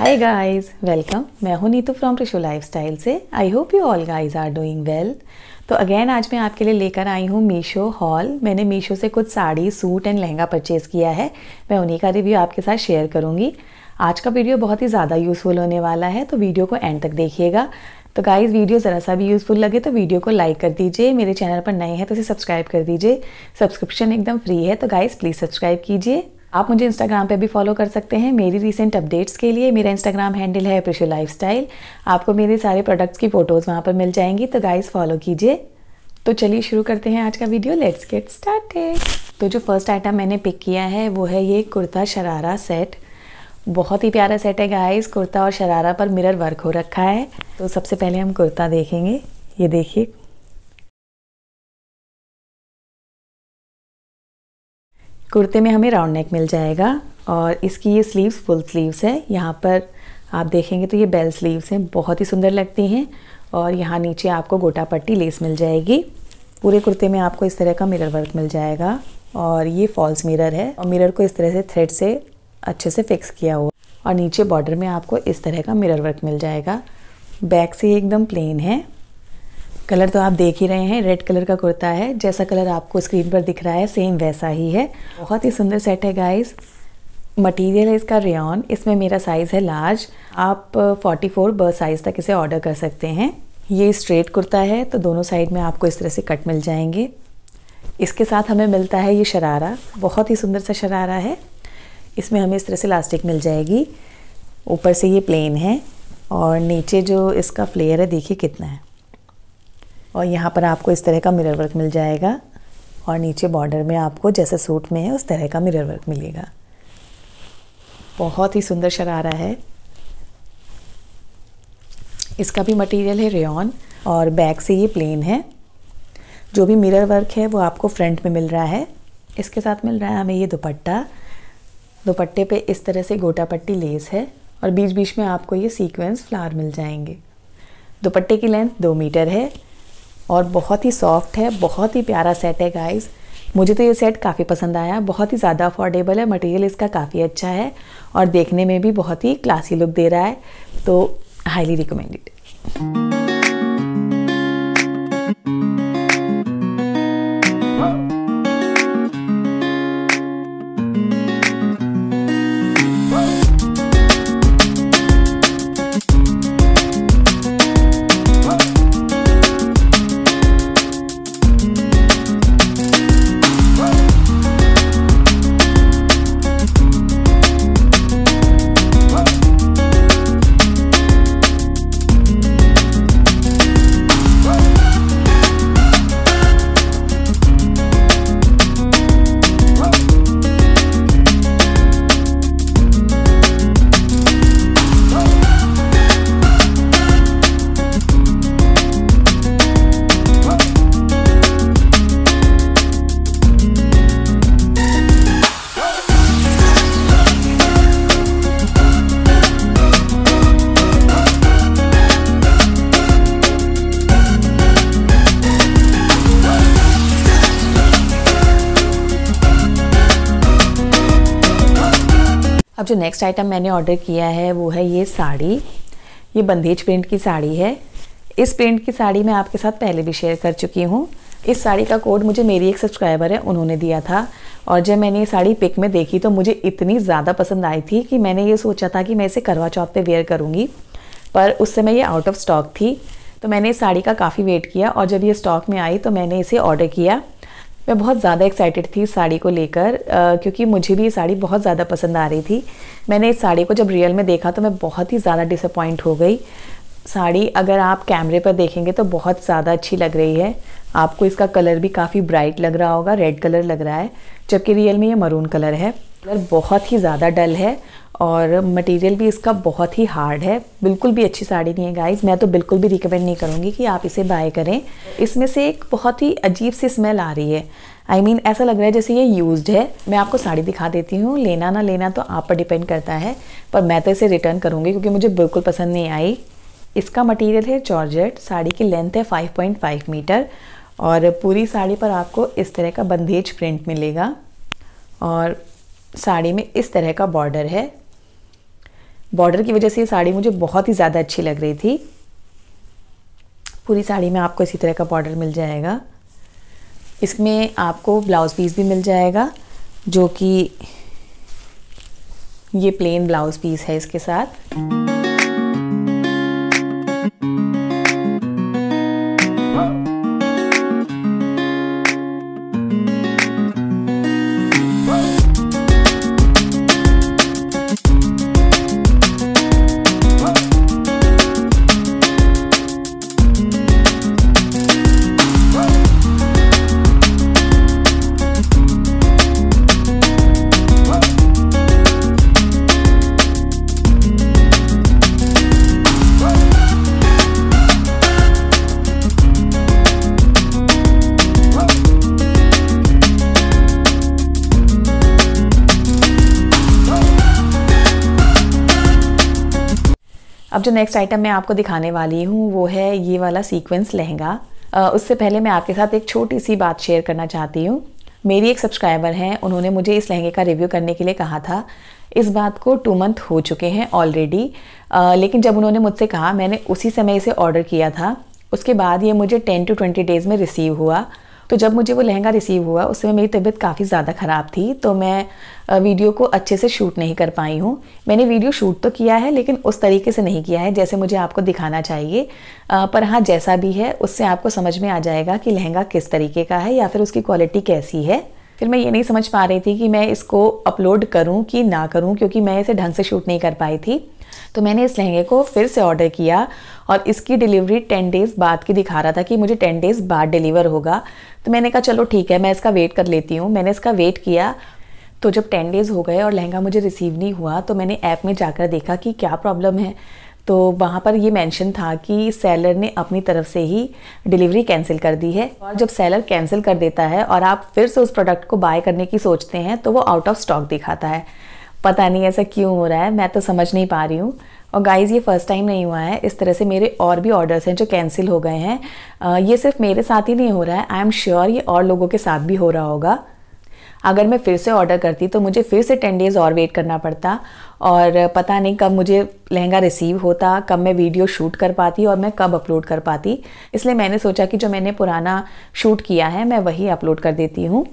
hi guys welcome मैं हूं Neetu from Risho lifestyle से I hope you all guys are doing well तो again आज मैं आपके लिए लेकर आई हूँ मीशो हॉल मैंने मीशो से कुछ sari suit and lehenga purchase किया है मैं उन्हीं का रिव्यू आपके साथ शेयर करूंगी आज का वीडियो बहुत ही ज़्यादा यूज़फुल होने वाला है तो वीडियो को एंड तक देखिएगा तो गाइज़ वीडियो ज़रा सा भी यूज़फुल लगे तो वीडियो को लाइक कर दीजिए मेरे चैनल पर नए हैं तो इसे सब्सक्राइब कर दीजिए सब्सक्रिप्शन एकदम फ्री है तो गाइज़ प्लीज़ सब्सक्राइब कीजिए आप मुझे इंस्टाग्राम पे भी फॉलो कर सकते हैं मेरी रिसेंट अपडेट्स के लिए मेरा इंस्टाग्राम हैंडल है प्रिशु लाइफ आपको मेरे सारे प्रोडक्ट्स की फ़ोटोज़ वहाँ पर मिल जाएंगी तो गाइज़ फॉलो कीजिए तो चलिए शुरू करते हैं आज का वीडियो लेट्स गेट स्टार्टेड तो जो फर्स्ट आइटम मैंने पिक किया है वो है ये कुर्ता शरारा सेट बहुत ही प्यारा सेट है गाइस कुर्ता और शरारा पर मिरर वर्क हो रखा है तो सबसे पहले हम कुर्ता देखेंगे ये देखिए कुर्ते में हमें राउंड नेक मिल जाएगा और इसकी ये स्लीव्स फुल स्लीव्स है यहाँ पर आप देखेंगे तो ये बेल स्लीव्स हैं बहुत ही सुंदर लगती हैं और यहाँ नीचे आपको गोटा पट्टी लेस मिल जाएगी पूरे कुर्ते में आपको इस तरह का मिरर वर्क मिल जाएगा और ये फॉल्स मिरर है और मिरर को इस तरह से थ्रेड से अच्छे से फिक्स किया हुआ और नीचे बॉर्डर में आपको इस तरह का मिरर वर्क मिल जाएगा बैक से एकदम प्लेन है कलर तो आप देख ही रहे हैं रेड कलर का कुर्ता है जैसा कलर आपको स्क्रीन पर दिख रहा है सेम वैसा ही है बहुत ही सुंदर सेट है गाइस मटेरियल है इसका रेन इसमें मेरा साइज़ है लार्ज आप 44 फोर बर्थ साइज़ तक इसे ऑर्डर कर सकते हैं ये स्ट्रेट कुर्ता है तो दोनों साइड में आपको इस तरह से कट मिल जाएंगे इसके साथ हमें मिलता है ये शरारा बहुत ही सुंदर सा शरारा है इसमें हमें इस तरह से लास्टिक मिल जाएगी ऊपर से ये प्लेन है और नीचे जो इसका फ्लेयर है देखिए कितना है और यहाँ पर आपको इस तरह का मिरर वर्क मिल जाएगा और नीचे बॉर्डर में आपको जैसे सूट में है उस तरह का मिरर वर्क मिलेगा बहुत ही सुंदर शरारा है इसका भी मटेरियल है रेन और बैक से ये प्लेन है जो भी मिरर वर्क है वो आपको फ्रंट में मिल रहा है इसके साथ मिल रहा है हमें ये दुपट्टा दुपट्टे पे इस तरह से गोटा पट्टी लेस है और बीच बीच में आपको ये सीक्वेंस फ्लावर मिल जाएंगे दुपट्टे की लेंथ दो मीटर है और बहुत ही सॉफ्ट है बहुत ही प्यारा सेट है गाइज़ मुझे तो ये सेट काफ़ी पसंद आया बहुत ही ज़्यादा अफोर्डेबल है मटेरियल इसका काफ़ी अच्छा है और देखने में भी बहुत ही क्लासी लुक दे रहा है तो हाईली रिकमेंडेड अब जो नेक्स्ट आइटम मैंने ऑर्डर किया है वो है ये साड़ी ये बंदेज प्रिंट की साड़ी है इस प्रिंट की साड़ी मैं आपके साथ पहले भी शेयर कर चुकी हूँ इस साड़ी का कोड मुझे मेरी एक सब्सक्राइबर है उन्होंने दिया था और जब मैंने ये साड़ी पिक में देखी तो मुझे इतनी ज़्यादा पसंद आई थी कि मैंने ये सोचा था कि मैं इसे करवा चौथ पे वेयर करूँगी पर उस समय ये आउट ऑफ स्टॉक थी तो मैंने इस साड़ी का काफ़ी वेट किया और जब ये स्टॉक में आई तो मैंने इसे ऑर्डर किया मैं बहुत ज़्यादा एक्साइटेड थी इस साड़ी को लेकर क्योंकि मुझे भी ये साड़ी बहुत ज़्यादा पसंद आ रही थी मैंने इस साड़ी को जब रियल में देखा तो मैं बहुत ही ज़्यादा डिसअपॉइंट हो गई साड़ी अगर आप कैमरे पर देखेंगे तो बहुत ज़्यादा अच्छी लग रही है आपको इसका कलर भी काफ़ी ब्राइट लग रहा होगा रेड कलर लग रहा है जबकि रियल में ये मरून कलर है कलर बहुत ही ज़्यादा डल है और मटेरियल भी इसका बहुत ही हार्ड है बिल्कुल भी अच्छी साड़ी नहीं है गाइस मैं तो बिल्कुल भी रिकमेंड नहीं करूँगी कि आप इसे बाय करें इसमें से एक बहुत ही अजीब सी स्मेल आ रही है आई I मीन mean, ऐसा लग रहा है जैसे ये यूज्ड है मैं आपको साड़ी दिखा देती हूँ लेना ना लेना तो आप पर डिपेंड करता है पर मैं तो इसे रिटर्न करूँगी क्योंकि मुझे बिल्कुल पसंद नहीं आई इसका मटेरियल है जॉर्जेट साड़ी की लेंथ है 5.5 मीटर और पूरी साड़ी पर आपको इस तरह का बंदेज प्रिंट मिलेगा और साड़ी में इस तरह का बॉर्डर है बॉर्डर की वजह से ये साड़ी मुझे बहुत ही ज़्यादा अच्छी लग रही थी पूरी साड़ी में आपको इसी तरह का बॉर्डर मिल जाएगा इसमें आपको ब्लाउज़ पीस भी मिल जाएगा जो कि ये प्लेन ब्लाउज़ पीस है इसके साथ अब जो नेक्स्ट आइटम मैं आपको दिखाने वाली हूँ वो है ये वाला सीक्वेंस लहंगा उससे पहले मैं आपके साथ एक छोटी सी बात शेयर करना चाहती हूँ मेरी एक सब्सक्राइबर हैं उन्होंने मुझे इस लहंगे का रिव्यू करने के लिए कहा था इस बात को टू मंथ हो चुके हैं ऑलरेडी लेकिन जब उन्होंने मुझसे कहा मैंने उसी समय इसे ऑर्डर किया था उसके बाद ये मुझे टेन टू ट्वेंटी डेज़ में रिसीव हुआ तो जब मुझे वो लहंगा रिसीव हुआ उस समय मेरी तबीयत काफ़ी ज़्यादा ख़राब थी तो मैं वीडियो को अच्छे से शूट नहीं कर पाई हूँ मैंने वीडियो शूट तो किया है लेकिन उस तरीके से नहीं किया है जैसे मुझे आपको दिखाना चाहिए पर हाँ जैसा भी है उससे आपको समझ में आ जाएगा कि लहंगा किस तरीके का है या फिर उसकी क्वालिटी कैसी है फिर मैं ये नहीं समझ पा रही थी कि मैं इसको अपलोड करूँ कि ना करूँ क्योंकि मैं इसे ढंग से शूट नहीं कर पाई थी तो मैंने इस लहंगे को फिर से ऑर्डर किया और इसकी डिलीवरी टेन डेज़ बाद की दिखा रहा था कि मुझे टेन डेज़ बाद डिलीवर होगा तो मैंने कहा चलो ठीक है मैं इसका वेट कर लेती हूँ मैंने इसका वेट किया तो जब टेन डेज़ हो गए और लहंगा मुझे रिसीव नहीं हुआ तो मैंने ऐप में जाकर देखा कि क्या प्रॉब्लम है तो वहाँ पर ये मेंशन था कि सेलर ने अपनी तरफ से ही डिलीवरी कैंसिल कर दी है और जब सेलर कैंसिल कर देता है और आप फिर से उस प्रोडक्ट को बाय करने की सोचते हैं तो वो आउट ऑफ स्टॉक दिखाता है पता नहीं ऐसा क्यों हो रहा है मैं तो समझ नहीं पा रही हूँ और गाइज़ ये फ़र्स्ट टाइम नहीं हुआ है इस तरह से मेरे और भी ऑर्डर्स हैं जो कैंसिल हो गए हैं ये सिर्फ मेरे साथ ही नहीं हो रहा है आई एम श्योर ये और लोगों के साथ भी हो रहा होगा अगर मैं फिर से ऑर्डर करती तो मुझे फिर से टेन डेज़ और वेट करना पड़ता और पता नहीं कब मुझे लहंगा रिसीव होता कब मैं वीडियो शूट कर पाती और मैं कब अपलोड कर पाती इसलिए मैंने सोचा कि जो मैंने पुराना शूट किया है मैं वही अपलोड कर देती हूँ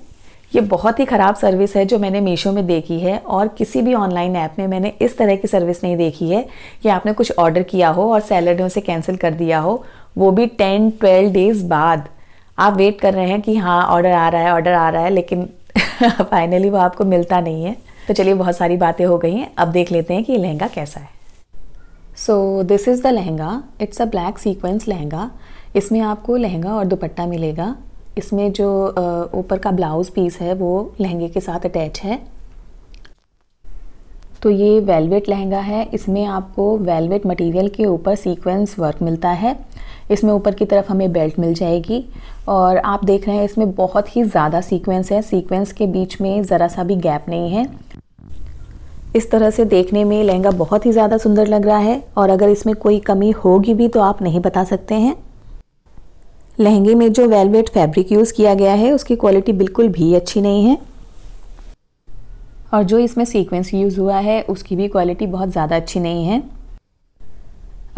ये बहुत ही ख़राब सर्विस है जो मैंने मीशो में देखी है और किसी भी ऑनलाइन ऐप में मैंने इस तरह की सर्विस नहीं देखी है कि आपने कुछ ऑर्डर किया हो और सैलर ने उसे कैंसिल कर दिया हो वो भी टेन ट्वेल्व डेज़ बाद आप वेट कर रहे हैं कि हाँ ऑर्डर आ रहा है ऑर्डर आ रहा है लेकिन फाइनली वो आपको मिलता नहीं है तो चलिए बहुत सारी बातें हो गई हैं अब देख लेते हैं कि ये लहंगा कैसा है so this is the lehenga it's a black sequence lehenga इसमें आपको लहंगा और दुपट्टा मिलेगा इसमें जो ऊपर का ब्लाउज़ पीस है वो लहंगे के साथ अटैच है तो ये वेलवेट लहंगा है इसमें आपको वेलवेट मटेरियल के ऊपर सीक्वेंस वर्क मिलता है इसमें ऊपर की तरफ हमें बेल्ट मिल जाएगी और आप देख रहे हैं इसमें बहुत ही ज़्यादा सीक्वेंस है सीक्वेंस के बीच में ज़रा सा भी गैप नहीं है इस तरह से देखने में लहंगा बहुत ही ज़्यादा सुंदर लग रहा है और अगर इसमें कोई कमी होगी भी तो आप नहीं बता सकते हैं लहंगे में जो वेलवेट फैब्रिक यूज़ किया गया है उसकी क्वालिटी बिल्कुल भी अच्छी नहीं है और जो इसमें सीक्वेंस यूज़ हुआ है उसकी भी क्वालिटी बहुत ज़्यादा अच्छी नहीं है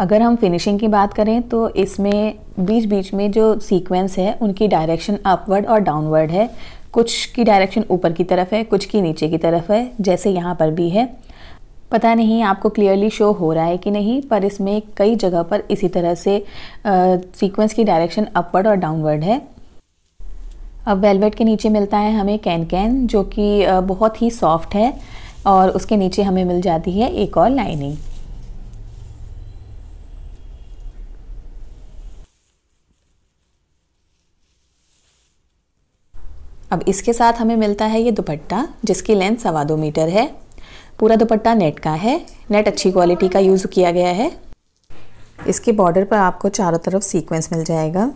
अगर हम फिनिशिंग की बात करें तो इसमें बीच बीच में जो सीक्वेंस है उनकी डायरेक्शन अपवर्ड और डाउनवर्ड है कुछ की डायरेक्शन ऊपर की तरफ है कुछ की नीचे की तरफ है जैसे यहाँ पर भी है पता नहीं आपको क्लियरली शो हो रहा है कि नहीं पर इसमें कई जगह पर इसी तरह से सीक्वेंस की डायरेक्शन अपवर्ड और डाउनवर्ड है अब वेलवेट के नीचे मिलता है हमें कैन कैन जो कि बहुत ही सॉफ्ट है और उसके नीचे हमें मिल जाती है एक और लाइनिंग अब इसके साथ हमें मिलता है ये दुपट्टा जिसकी लेंथ सवा दो मीटर है पूरा दुपट्टा नेट का है नेट अच्छी क्वालिटी का यूज़ किया गया है इसके बॉर्डर पर आपको चारों तरफ सीक्वेंस मिल जाएगा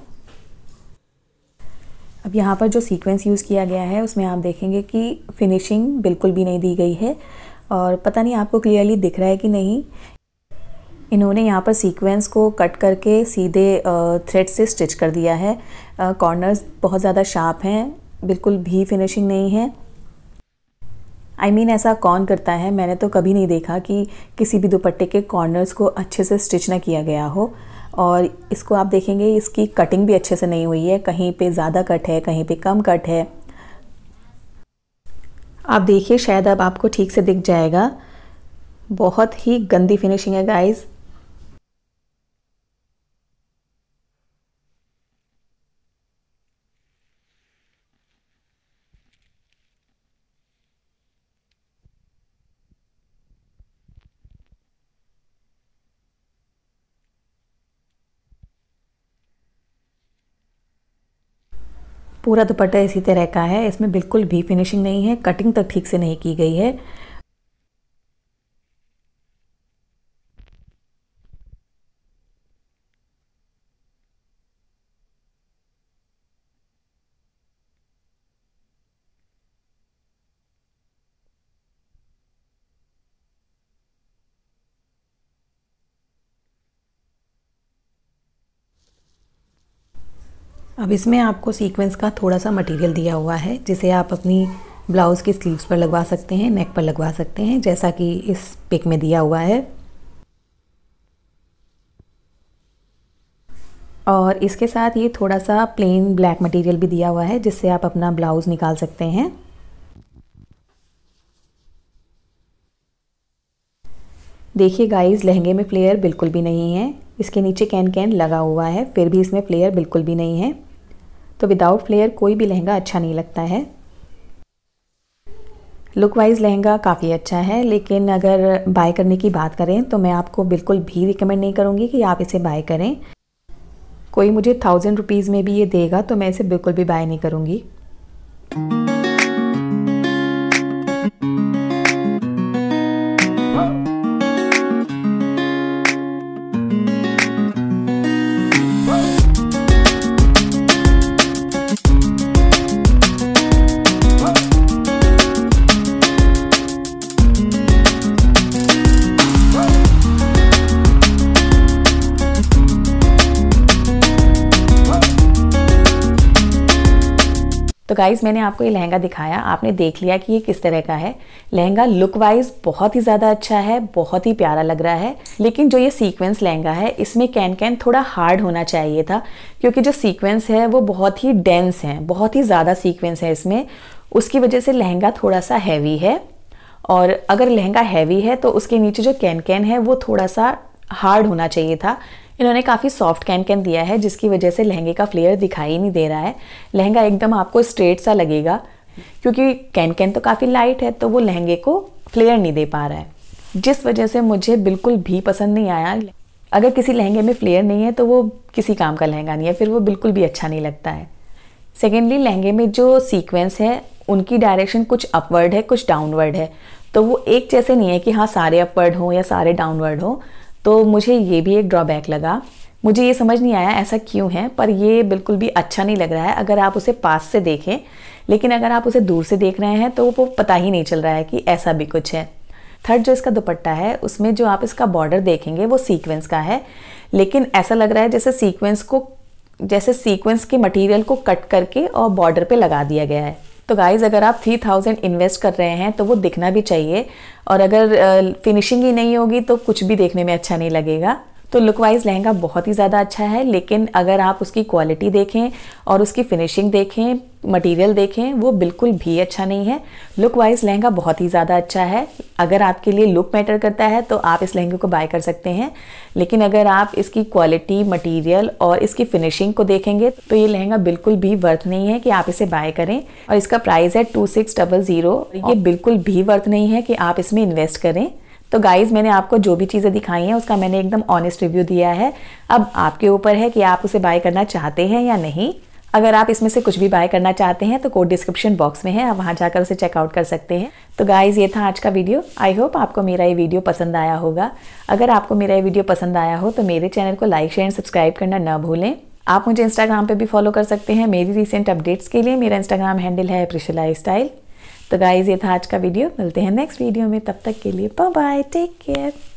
अब यहाँ पर जो सीक्वेंस यूज़ किया गया है उसमें आप देखेंगे कि फिनिशिंग बिल्कुल भी नहीं दी गई है और पता नहीं आपको क्लियरली दिख रहा है कि नहीं इन्होंने यहाँ पर सीक्वेंस को कट करके सीधे थ्रेड से स्टिच कर दिया है कॉर्नर्स बहुत ज़्यादा शार्प हैं बिल्कुल भी फिनिशिंग नहीं है आई I मीन mean, ऐसा कौन करता है मैंने तो कभी नहीं देखा कि किसी भी दुपट्टे के कॉर्नर्स को अच्छे से स्टिच ना किया गया हो और इसको आप देखेंगे इसकी कटिंग भी अच्छे से नहीं हुई है कहीं पे ज़्यादा कट है कहीं पे कम कट है आप देखिए शायद अब आपको ठीक से दिख जाएगा बहुत ही गंदी फिनिशिंग है गाइज पूरा दुपट्टा इसी तरह का है इसमें बिल्कुल भी फिनिशिंग नहीं है कटिंग तक ठीक से नहीं की गई है अब इसमें आपको सीक्वेंस का थोड़ा सा मटेरियल दिया हुआ है जिसे आप अपनी ब्लाउज़ के स्लीव्स पर लगवा सकते हैं नेक पर लगवा सकते हैं जैसा कि इस पिक में दिया हुआ है और इसके साथ ये थोड़ा सा प्लेन ब्लैक मटेरियल भी दिया हुआ है जिससे आप अपना ब्लाउज़ निकाल सकते हैं देखिए गाइस लहंगे में फ्लेयर बिल्कुल भी नहीं है इसके नीचे कैन कैन लगा हुआ है फिर भी इसमें फ्लेयर बिल्कुल भी नहीं है तो विदाउट फ्लेयर कोई भी लहंगा अच्छा नहीं लगता है लुक वाइज लहंगा काफ़ी अच्छा है लेकिन अगर बाय करने की बात करें तो मैं आपको बिल्कुल भी रिकमेंड नहीं करूँगी कि आप इसे बाय करें कोई मुझे थाउजेंड रुपीज़ में भी ये देगा तो मैं इसे बिल्कुल भी बाय नहीं करूँगी तो गाइज़ मैंने आपको ये लहंगा दिखाया आपने देख लिया कि ये किस तरह का है लहंगा लुक वाइज बहुत ही ज़्यादा अच्छा है बहुत ही प्यारा लग रहा है लेकिन जो ये सीक्वेंस लहंगा है इसमें कैन कैन थोड़ा हार्ड होना चाहिए था क्योंकि जो सीक्वेंस है वो बहुत ही डेंस है बहुत ही ज़्यादा सीक्वेंस है इसमें उसकी वजह से लहंगा थोड़ा सा हैवी है और अगर लहंगा हैवी है तो उसके नीचे जो कैन कैन है वो थोड़ा सा हार्ड होना चाहिए था इन्होंने काफ़ी सॉफ्ट कैन कैन दिया है जिसकी वजह से लहंगे का फ्लेयर दिखाई नहीं दे रहा है लहंगा एकदम आपको स्ट्रेट सा लगेगा क्योंकि कैन कैन तो काफ़ी लाइट है तो वो लहंगे को फ्लेयर नहीं दे पा रहा है जिस वजह से मुझे बिल्कुल भी पसंद नहीं आया अगर किसी लहंगे में फ्लेयर नहीं है तो वो किसी काम का लहंगा नहीं है फिर वो बिल्कुल भी अच्छा नहीं लगता है सेकेंडली लहंगे में जो सीक्वेंस है उनकी डायरेक्शन कुछ अपवर्ड है कुछ डाउनवर्ड है तो वो एक जैसे नहीं है कि हाँ सारे अपवर्ड हों या सारे डाउनवर्ड हों तो मुझे ये भी एक ड्रॉबैक लगा मुझे ये समझ नहीं आया ऐसा क्यों है पर ये बिल्कुल भी अच्छा नहीं लग रहा है अगर आप उसे पास से देखें लेकिन अगर आप उसे दूर से देख रहे हैं तो वो पता ही नहीं चल रहा है कि ऐसा भी कुछ है थर्ड जो इसका दुपट्टा है उसमें जो आप इसका बॉर्डर देखेंगे वो सीक्वेंस का है लेकिन ऐसा लग रहा है जैसे सीक्वेंस को जैसे सीक्वेंस के मटेरियल को कट करके और बॉर्डर पे लगा दिया गया है तो गाइज़ अगर आप थ्री थाउजेंड इन्वेस्ट कर रहे हैं तो वो दिखना भी चाहिए और अगर फिनिशिंग ही नहीं होगी तो कुछ भी देखने में अच्छा नहीं लगेगा तो लुक वाइज लहंगा बहुत ही ज़्यादा अच्छा है लेकिन अगर आप उसकी क्वालिटी देखें और उसकी फिनिशिंग देखें मटेरियल देखें वो बिल्कुल भी अच्छा नहीं है लुक वाइज लहंगा बहुत ही ज़्यादा अच्छा है अगर आपके लिए लुक मैटर करता है तो आप इस लहंगे को बाय कर सकते हैं लेकिन अगर आप इसकी क्वालिटी मटेरियल और इसकी फिनिशिंग को देखेंगे तो ये लहंगा बिल्कुल भी वर्थ नहीं है कि आप इसे बाय करें और इसका प्राइस है टू सिक्स डबल ज़ीरो ये बिल्कुल भी वर्थ नहीं है कि आप इसमें इन्वेस्ट करें तो गाइज मैंने आपको जो भी चीज़ें दिखाई हैं उसका मैंने एकदम ऑनेस्ट रिव्यू दिया है अब आपके ऊपर है कि आप उसे बाय करना चाहते हैं या नहीं अगर आप इसमें से कुछ भी बाय करना चाहते हैं तो कोड डिस्क्रिप्शन बॉक्स में है आप वहाँ जाकर उसे चेकआउट कर सकते हैं तो गाइज़ ये था आज का वीडियो आई होप आपको मेरा ये वीडियो पसंद आया होगा अगर आपको मेरा ये वीडियो पसंद आया हो तो मेरे चैनल को लाइक शेयर एंड सब्सक्राइब करना न भूलें आप मुझे इंस्टाग्राम पे भी फॉलो कर सकते हैं मेरी रिसेंट अपडेट्स के लिए मेरा इंस्टाग्राम हैंडल है प्रिशला स्टाइल तो गाइज ये था आज का वीडियो मिलते हैं नेक्स्ट वीडियो में तब तक के लिए बाय बाय टेक केयर